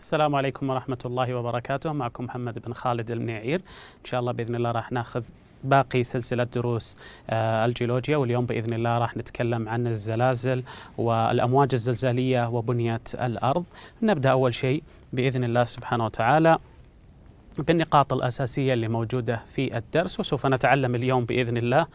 السلام عليكم ورحمة الله وبركاته معكم محمد بن خالد المنعير إن شاء الله بإذن الله راح ناخذ باقي سلسلة دروس آه، الجيولوجيا واليوم بإذن الله راح نتكلم عن الزلازل والأمواج الزلزالية وبنية الأرض نبدأ أول شيء بإذن الله سبحانه وتعالى بالنقاط الأساسية اللي موجودة في الدرس وسوف نتعلم اليوم بإذن الله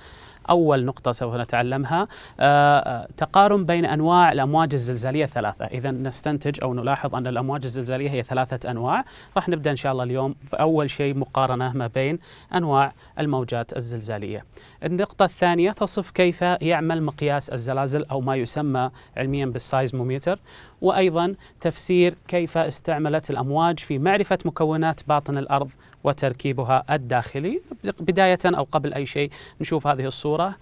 أول نقطة سوف نتعلمها آه، آه، تقارن بين أنواع الأمواج الزلزالية الثلاثة إذا نستنتج أو نلاحظ أن الأمواج الزلزالية هي ثلاثة أنواع راح نبدأ إن شاء الله اليوم بأول شيء مقارنة ما بين أنواع الموجات الزلزالية النقطة الثانية تصف كيف يعمل مقياس الزلازل أو ما يسمى علميا بالسايزموميتر وأيضا تفسير كيف استعملت الأمواج في معرفة مكونات باطن الأرض وتركيبها الداخلي بداية أو قبل أي شيء نشوف هذه الصورة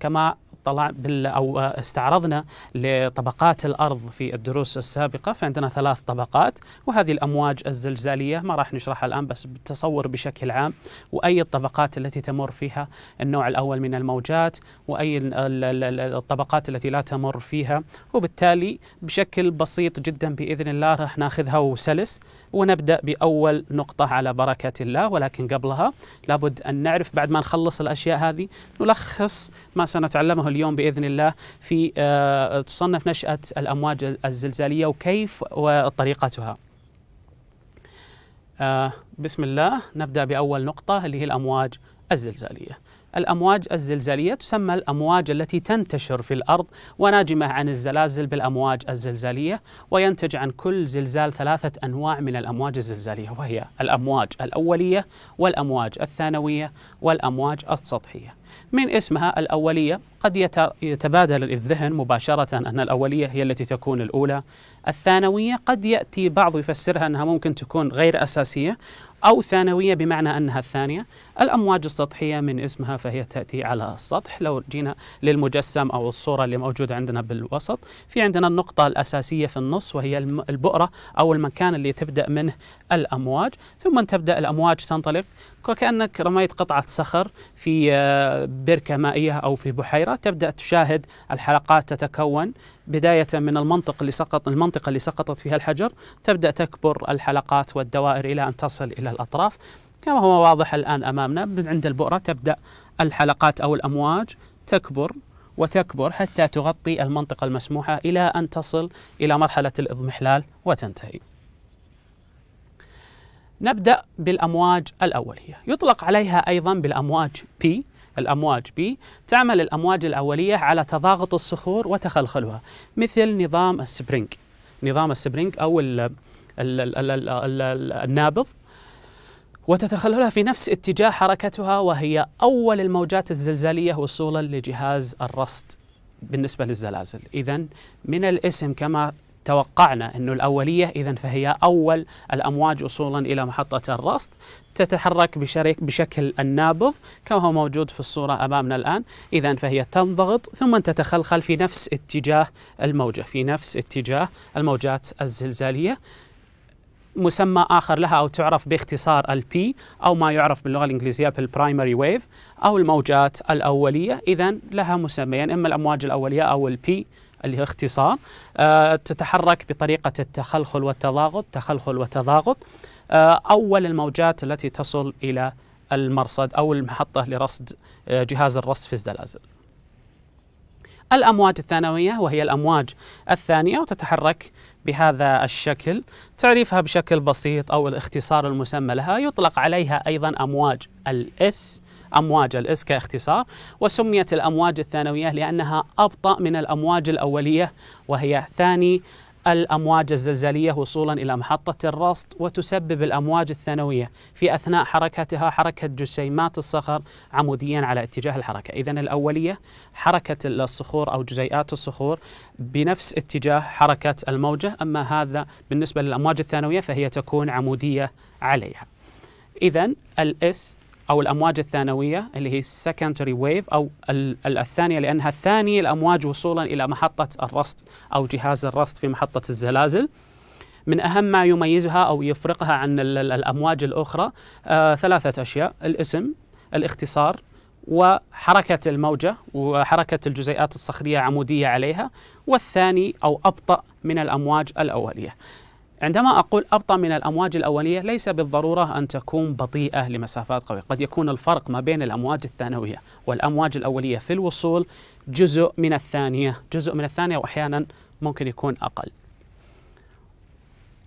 كما طلع بال او آه، استعرضنا لطبقات الارض في الدروس السابقه فعندنا ثلاث طبقات وهذه الامواج الزلزاليه ما راح نشرحها الان بس بالتصور بشكل عام واي الطبقات التي تمر فيها النوع الاول من الموجات واي الطبقات التي لا تمر فيها وبالتالي بشكل بسيط جدا باذن الله راح ناخذها وسلس ونبدا باول نقطه على بركه الله ولكن قبلها لابد ان نعرف بعد ما نخلص الاشياء هذه نلخص ما سنتعلمه اليوم باذن الله في آه، تصنف نشاه الامواج الزلزاليه وكيف وطريقتها. آه، بسم الله نبدا باول نقطه اللي هي الامواج الزلزاليه. الأمواج الزلزالية تسمى الأمواج التي تنتشر في الأرض وناجمة عن الزلازل بالأمواج الزلزالية وينتج عن كل زلزال ثلاثة أنواع من الأمواج الزلزالية وهي الأمواج الأولية والأمواج الثانوية والأمواج السطحية من اسمها الأولية قد يتبادل الذهن مباشرة أن الأولية هي التي تكون الأولى الثانوية قد يأتي بعض يفسرها أنها ممكن تكون غير أساسية أو ثانوية بمعنى أنها الثانية الأمواج السطحية من اسمها فهي تأتي على السطح لو جينا للمجسم أو الصورة اللي موجودة عندنا بالوسط في عندنا النقطة الأساسية في النص وهي البؤرة أو المكان اللي تبدأ منه الأمواج ثم تبدأ الأمواج تنطلق وكأنك رميت قطعة صخر في آه، بركة مائية أو في بحيرة تبدأ تشاهد الحلقات تتكون بداية من المنطق اللي سقط المنطقة اللي سقطت فيها الحجر تبدأ تكبر الحلقات والدوائر إلى أن تصل إلى الأطراف كما هو واضح الآن أمامنا من عند البؤرة تبدأ الحلقات أو الأمواج تكبر وتكبر حتى تغطي المنطقة المسموحة إلى أن تصل إلى مرحلة الإضمحلال وتنتهي نبدأ بالأمواج الأولية يطلق عليها أيضا بالأمواج P الأمواج بي تعمل الأمواج الأولية على تضاغط الصخور وتخلخلها مثل نظام السبرينج نظام السبرينج أو الـ الـ الـ الـ الـ النابض وتتخللها في نفس اتجاه حركتها وهي أول الموجات الزلزالية وصولا لجهاز الرصد بالنسبة للزلازل إذا من الاسم كما توقعنا أن الأولية إذا فهي أول الأمواج وصولا إلى محطة الرصد تتحرك بشريك بشكل النابض كما هو موجود في الصورة أمامنا الآن إذا فهي تنضغط ثم تتخلخل في نفس اتجاه الموجة في نفس اتجاه الموجات الزلزالية مسمى آخر لها أو تعرف باختصار البي أو ما يعرف باللغة الإنجليزية بالبرايمري ويف أو الموجات الأولية إذا لها مسميين يعني إما الأمواج الأولية أو البي اللي هو اختصار آه، تتحرك بطريقة التخلخل والتضاغط تخلخل وتضاغط آه، أول الموجات التي تصل إلى المرصد أو المحطة لرصد آه، جهاز الرصد في الزلازل الأمواج الثانوية وهي الأمواج الثانية وتتحرك بهذا الشكل تعريفها بشكل بسيط أو الاختصار المسمى لها يطلق عليها أيضا أمواج الإس أمواج الإس كاختصار وسميت الأمواج الثانوية لأنها أبطأ من الأمواج الأولية وهي ثاني الأمواج الزلزالية وصولا إلى محطة الرصد وتسبب الأمواج الثانوية في أثناء حركتها حركة جسيمات الصخر عموديا على اتجاه الحركة إذا الأولية حركة الصخور أو جزيئات الصخور بنفس اتجاه حركة الموجة أما هذا بالنسبة للأمواج الثانوية فهي تكون عمودية عليها إذا الإس او الامواج الثانويه اللي هي secondary ويف او الثانيه لانها ثاني الامواج وصولا الى محطه الرصد او جهاز الرصد في محطه الزلازل من اهم ما يميزها او يفرقها عن الامواج الاخرى آه ثلاثه اشياء الاسم الاختصار وحركه الموجه وحركه الجزيئات الصخريه عموديه عليها والثاني او ابطا من الامواج الاوليه عندما أقول أبطأ من الأمواج الأولية ليس بالضرورة أن تكون بطيئة لمسافات قوية قد يكون الفرق ما بين الأمواج الثانوية والأمواج الأولية في الوصول جزء من الثانية جزء من الثانية وأحيانا ممكن يكون أقل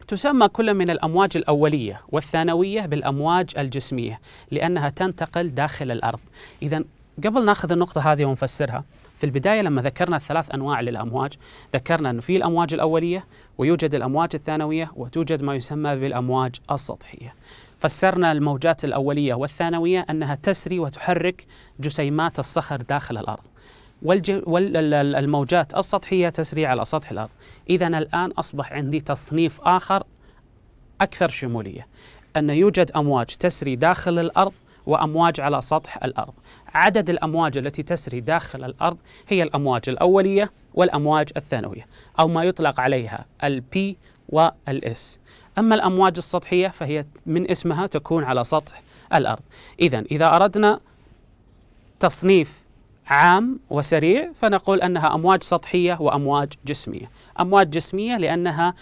تسمى كل من الأمواج الأولية والثانوية بالأمواج الجسمية لأنها تنتقل داخل الأرض إذا قبل ناخذ النقطة هذه ونفسرها في البداية لما ذكرنا الثلاث أنواع للأمواج ذكرنا أنه في الأمواج الأولية ويوجد الأمواج الثانوية وتوجد ما يسمى بالأمواج السطحية فسرنا الموجات الأولية والثانوية أنها تسري وتحرك جسيمات الصخر داخل الأرض والموجات السطحية تسري على سطح الأرض إذا الآن أصبح عندي تصنيف آخر أكثر شمولية أن يوجد أمواج تسري داخل الأرض وأمواج على سطح الأرض عدد الأمواج التي تسري داخل الأرض هي الأمواج الأولية والأمواج الثانوية أو ما يطلق عليها البي والإس أما الأمواج السطحية فهي من اسمها تكون على سطح الأرض إذا إذا أردنا تصنيف عام وسريع فنقول أنها أمواج سطحية وأمواج جسمية أمواج جسمية لأنها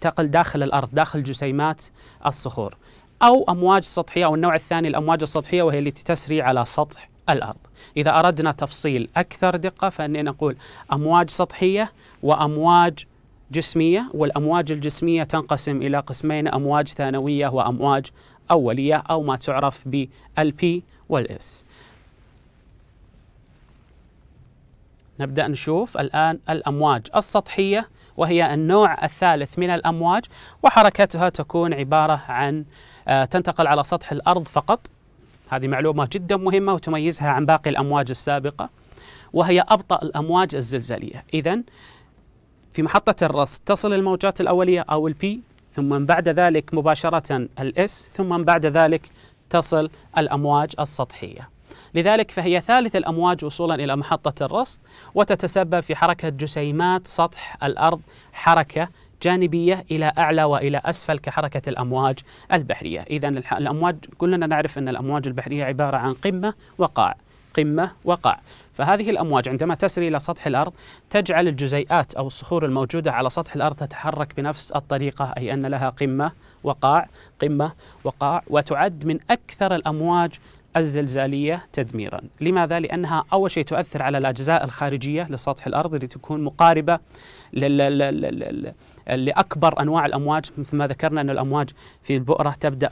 تقل داخل الأرض داخل جسيمات الصخور أو أمواج سطحية أو النوع الثاني الأمواج السطحية وهي التي تسري على سطح الأرض إذا أردنا تفصيل أكثر دقة فإننا نقول أمواج سطحية وأمواج جسمية والأمواج الجسمية تنقسم إلى قسمين أمواج ثانوية وأمواج أولية أو ما تعرف بالبي والإس نبدأ نشوف الآن الأمواج السطحية وهي النوع الثالث من الأمواج وحركتها تكون عبارة عن آه، تنتقل على سطح الأرض فقط هذه معلومة جدا مهمة وتميزها عن باقي الأمواج السابقة وهي أبطأ الأمواج الزلزالية إذا في محطة الرصد تصل الموجات الأولية أو البي ثم من بعد ذلك مباشرة الاس ثم من بعد ذلك تصل الأمواج السطحية لذلك فهي ثالث الأمواج وصولا إلى محطة الرصد وتتسبب في حركة جسيمات سطح الأرض حركة جانبية إلى أعلى وإلى أسفل كحركة الأمواج البحرية إذا الأمواج كلنا نعرف أن الأمواج البحرية عبارة عن قمة وقاع قمة وقاع فهذه الأمواج عندما تسري إلى سطح الأرض تجعل الجزيئات أو الصخور الموجودة على سطح الأرض تتحرك بنفس الطريقة أي أن لها قمة وقاع قمة وقاع وتعد من أكثر الأمواج الزلزالية تدميرا لماذا؟ لأنها أول شيء تؤثر على الأجزاء الخارجية لسطح الأرض اللي تكون مقاربة لأكبر أنواع الأمواج مثل ما ذكرنا أن الأمواج في البؤرة تبدأ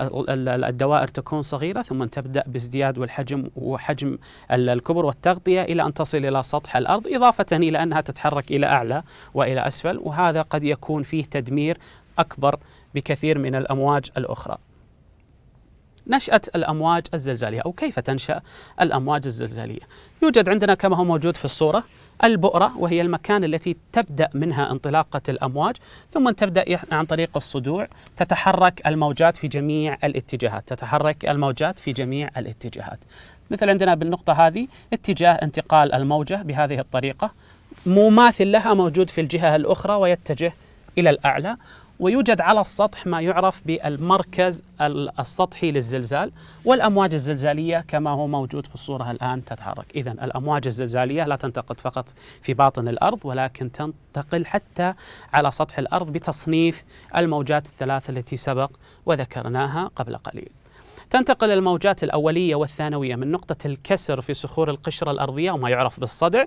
الدوائر تكون صغيرة ثم تبدأ بازدياد والحجم وحجم الكبر والتغطية إلى أن تصل إلى سطح الأرض إضافة إلى أنها تتحرك إلى أعلى وإلى أسفل وهذا قد يكون فيه تدمير أكبر بكثير من الأمواج الأخرى نشأة الأمواج الزلزالية أو كيف تنشأ الأمواج الزلزالية يوجد عندنا كما هو موجود في الصورة البؤرة وهي المكان التي تبدأ منها انطلاقة الأمواج ثم تبدأ عن طريق الصدوع تتحرك الموجات في جميع الاتجاهات تتحرك الموجات في جميع الاتجاهات مثل عندنا بالنقطة هذه اتجاه انتقال الموجة بهذه الطريقة مماثل لها موجود في الجهة الأخرى ويتجه إلى الأعلى ويوجد على السطح ما يعرف بالمركز السطحي للزلزال والأمواج الزلزالية كما هو موجود في الصورة الآن تتحرك إذا الأمواج الزلزالية لا تنتقل فقط في باطن الأرض ولكن تنتقل حتى على سطح الأرض بتصنيف الموجات الثلاث التي سبق وذكرناها قبل قليل تنتقل الموجات الأولية والثانوية من نقطة الكسر في صخور القشرة الأرضية وما يعرف بالصدع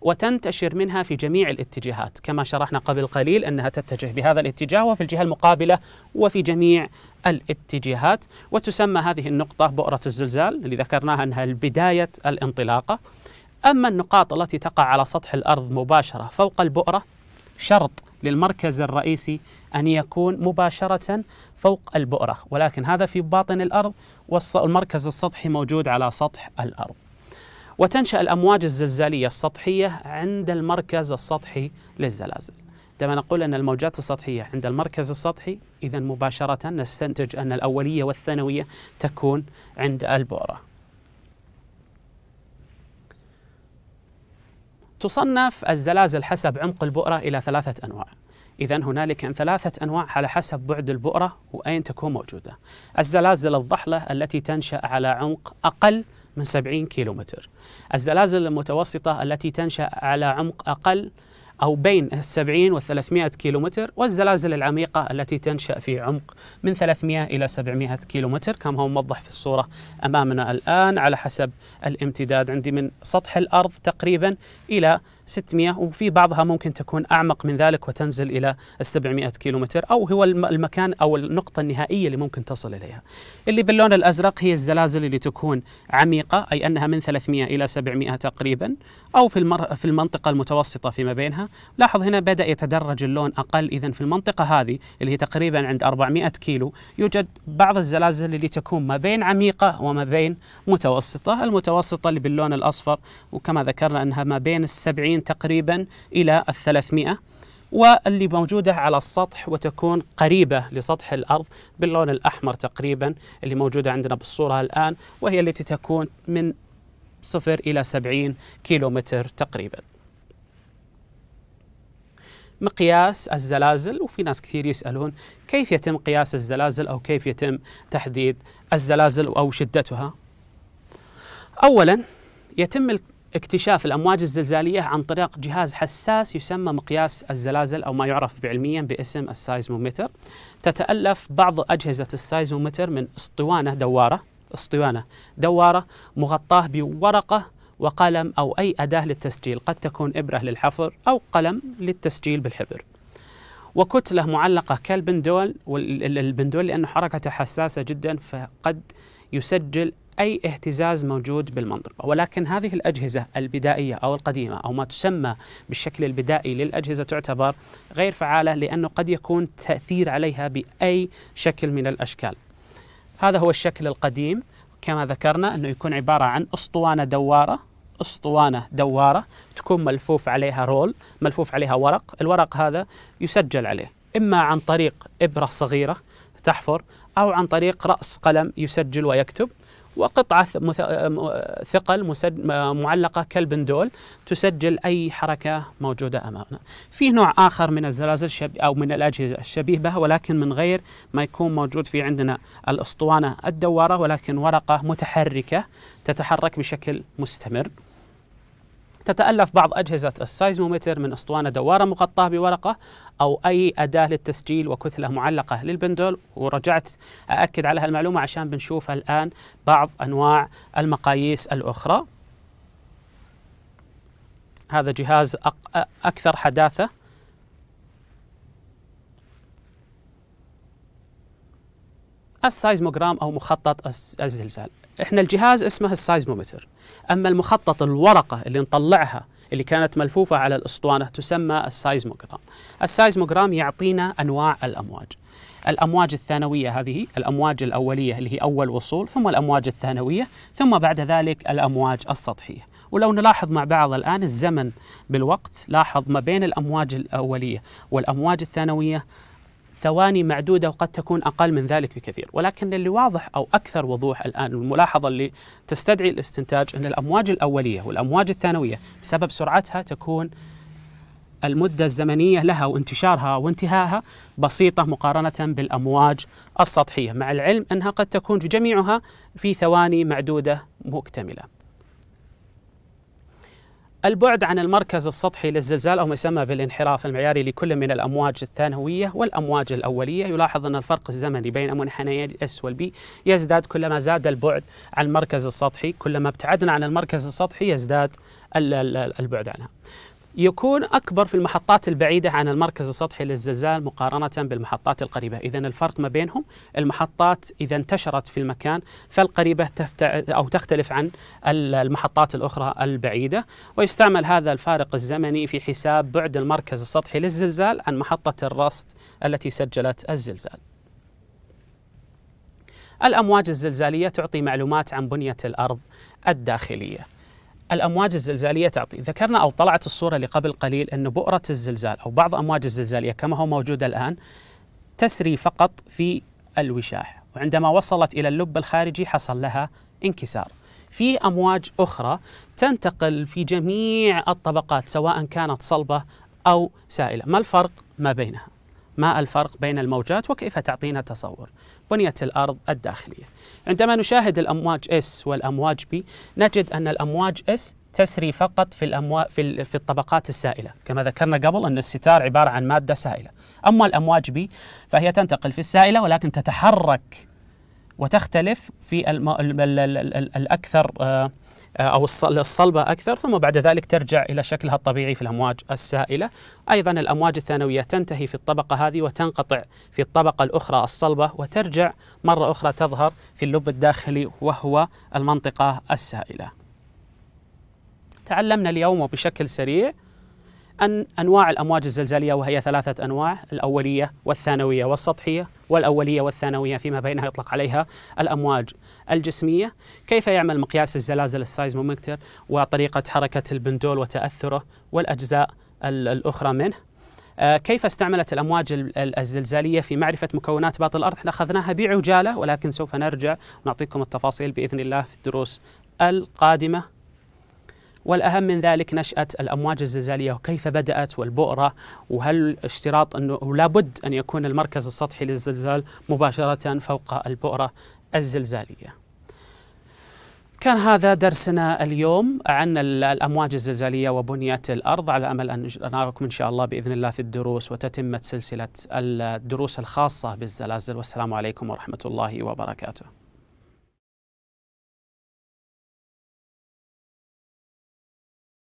وتنتشر منها في جميع الاتجاهات كما شرحنا قبل قليل أنها تتجه بهذا الاتجاه وفي الجهة المقابلة وفي جميع الاتجاهات وتسمى هذه النقطة بؤرة الزلزال اللي ذكرناها أنها بداية الانطلاقة أما النقاط التي تقع على سطح الأرض مباشرة فوق البؤرة شرط للمركز الرئيسي أن يكون مباشرة فوق البؤرة ولكن هذا في باطن الأرض والمركز السطحي موجود على سطح الأرض وتنشأ الأمواج الزلزالية السطحية عند المركز السطحي للزلازل عندما نقول أن الموجات السطحية عند المركز السطحي إذا مباشرة نستنتج أن الأولية والثانوية تكون عند البؤرة تصنف الزلازل حسب عمق البؤرة إلى ثلاثة أنواع إذا هنالك ثلاثة أنواع على حسب بعد البؤرة وأين تكون موجودة الزلازل الضحلة التي تنشأ على عمق أقل من 70 كيلومتر الزلازل المتوسطة التي تنشأ على عمق أقل أو بين 70 و 300 كيلومتر والزلازل العميقة التي تنشأ في عمق من 300 إلى 700 كيلومتر كما هو موضح في الصورة أمامنا الآن على حسب الامتداد عندي من سطح الأرض تقريبا إلى 600 وفي بعضها ممكن تكون أعمق من ذلك وتنزل إلى 700 كيلومتر أو هو المكان أو النقطة النهائية اللي ممكن تصل إليها اللي باللون الأزرق هي الزلازل اللي تكون عميقة أي أنها من 300 إلى 700 تقريبا أو في, المر... في المنطقة المتوسطة فيما بينها لاحظ هنا بدأ يتدرج اللون أقل إذا في المنطقة هذه اللي هي تقريبا عند 400 كيلو يوجد بعض الزلازل اللي تكون ما بين عميقة وما بين متوسطة المتوسطة اللي باللون الأصفر وكما ذكرنا أنها ما بين السبعين 200 تقريبا إلى 300 واللي موجودة على السطح وتكون قريبة لسطح الأرض باللون الأحمر تقريبا اللي موجودة عندنا بالصورة الآن وهي التي تكون من صفر إلى 70 كيلومتر تقريبا مقياس الزلازل وفي ناس كثير يسألون كيف يتم قياس الزلازل أو كيف يتم تحديد الزلازل أو شدتها أولا يتم اكتشاف الامواج الزلزاليه عن طريق جهاز حساس يسمى مقياس الزلازل او ما يعرف علميا باسم السايزمومتر. تتالف بعض اجهزه السايزمومتر من اسطوانه دواره اسطوانه دواره مغطاه بورقه وقلم او اي اداه للتسجيل، قد تكون ابره للحفر او قلم للتسجيل بالحبر. وكتله معلقه كالبندول والبندول لانه حركته حساسه جدا فقد يسجل أي اهتزاز موجود بالمنطقة ولكن هذه الأجهزة البدائية أو القديمة أو ما تسمى بالشكل البدائي للأجهزة تعتبر غير فعالة لأنه قد يكون تأثير عليها بأي شكل من الأشكال هذا هو الشكل القديم كما ذكرنا أنه يكون عبارة عن أسطوانة دوارة اسطوانه دواره تكون ملفوف عليها رول ملفوف عليها ورق الورق هذا يسجل عليه اما عن طريق ابره صغيره تحفر او عن طريق راس قلم يسجل ويكتب وقطعة ثقل معلقة كالبندول تسجل أي حركة موجودة أمامنا في نوع آخر من الزلازل أو من الأجهزة الشبيهة ولكن من غير ما يكون موجود في عندنا الأسطوانة الدوارة ولكن ورقة متحركة تتحرك بشكل مستمر تتألف بعض أجهزة السايزموميتر من أسطوانة دوارة مغطاة بورقة أو أي أداة للتسجيل وكتلة معلقة للبندول ورجعت أأكد على هالمعلومة عشان بنشوف الآن بعض أنواع المقاييس الأخرى هذا جهاز أكثر حداثة السايزموغرام أو مخطط الزلزال احنا الجهاز اسمه السايزمومتر اما المخطط الورقه اللي نطلعها اللي كانت ملفوفه على الاسطوانه تسمى السايزموجرام السايزموجرام يعطينا انواع الامواج الامواج الثانويه هذه الامواج الاوليه اللي هي اول وصول ثم الامواج الثانويه ثم بعد ذلك الامواج السطحيه ولو نلاحظ مع بعض الان الزمن بالوقت لاحظ ما بين الامواج الاوليه والامواج الثانويه ثواني معدودة وقد تكون أقل من ذلك بكثير ولكن اللي واضح أو أكثر وضوح الآن الملاحظة اللي تستدعي الاستنتاج أن الأمواج الأولية والأمواج الثانوية بسبب سرعتها تكون المدة الزمنية لها وانتشارها وانتهائها بسيطة مقارنة بالأمواج السطحية مع العلم أنها قد تكون في جميعها في ثواني معدودة مكتملة البعد عن المركز السطحي للزلزال أو ما يسمى بالانحراف المعياري لكل من الأمواج الثانوية والأمواج الأولية يلاحظ أن الفرق الزمني بين منحنيي الإس والبي يزداد كلما زاد البعد عن المركز السطحي كلما ابتعدنا عن المركز السطحي يزداد البعد عنها يكون أكبر في المحطات البعيدة عن المركز السطحي للزلزال مقارنة بالمحطات القريبة إذا الفرق ما بينهم المحطات إذا انتشرت في المكان فالقريبة تفتع أو تختلف عن المحطات الأخرى البعيدة ويستعمل هذا الفارق الزمني في حساب بعد المركز السطحي للزلزال عن محطة الرصد التي سجلت الزلزال الأمواج الزلزالية تعطي معلومات عن بنية الأرض الداخلية الامواج الزلزاليه تعطي، ذكرنا او طلعت الصوره اللي قبل قليل انه بؤره الزلزال او بعض امواج الزلزاليه كما هو موجود الان تسري فقط في الوشاح، وعندما وصلت الى اللب الخارجي حصل لها انكسار. في امواج اخرى تنتقل في جميع الطبقات سواء كانت صلبه او سائله، ما الفرق ما بينها؟ ما الفرق بين الموجات وكيف تعطينا تصور؟ بنية الأرض الداخلية عندما نشاهد الأمواج S والأمواج B نجد أن الأمواج S تسري فقط في الأمو... في, ال... في الطبقات السائلة كما ذكرنا قبل أن الستار عبارة عن مادة سائلة أما الأمواج B فهي تنتقل في السائلة ولكن تتحرك وتختلف في الم... ال... ال... الأكثر آه، آه، أو الصلبة أكثر ثم بعد ذلك ترجع إلى شكلها الطبيعي في الأمواج السائلة أيضا الأمواج الثانوية تنتهي في الطبقة هذه وتنقطع في الطبقة الأخرى الصلبة وترجع مرة أخرى تظهر في اللب الداخلي وهو المنطقة السائلة تعلمنا اليوم وبشكل سريع أن أنواع الأمواج الزلزالية وهي ثلاثة أنواع الأولية والثانوية والسطحية والأولية والثانوية فيما بينها يطلق عليها الأمواج الجسمية كيف يعمل مقياس الزلازل السايزمومتر وطريقة حركة البندول وتأثره والأجزاء الأخرى منه آه، كيف استعملت الامواج الزلزاليه في معرفه مكونات باطن الارض؟ احنا اخذناها بعجاله ولكن سوف نرجع ونعطيكم التفاصيل باذن الله في الدروس القادمه والأهم من ذلك نشأة الأمواج الزلزالية وكيف بدأت والبؤرة وهل اشتراط أنه لابد أن يكون المركز السطحي للزلزال مباشرة فوق البؤرة الزلزالية كان هذا درسنا اليوم عن الأمواج الزلزالية وبنية الأرض على أمل أن نراكم إن شاء الله بإذن الله في الدروس وتتمة سلسلة الدروس الخاصة بالزلازل والسلام عليكم ورحمة الله وبركاته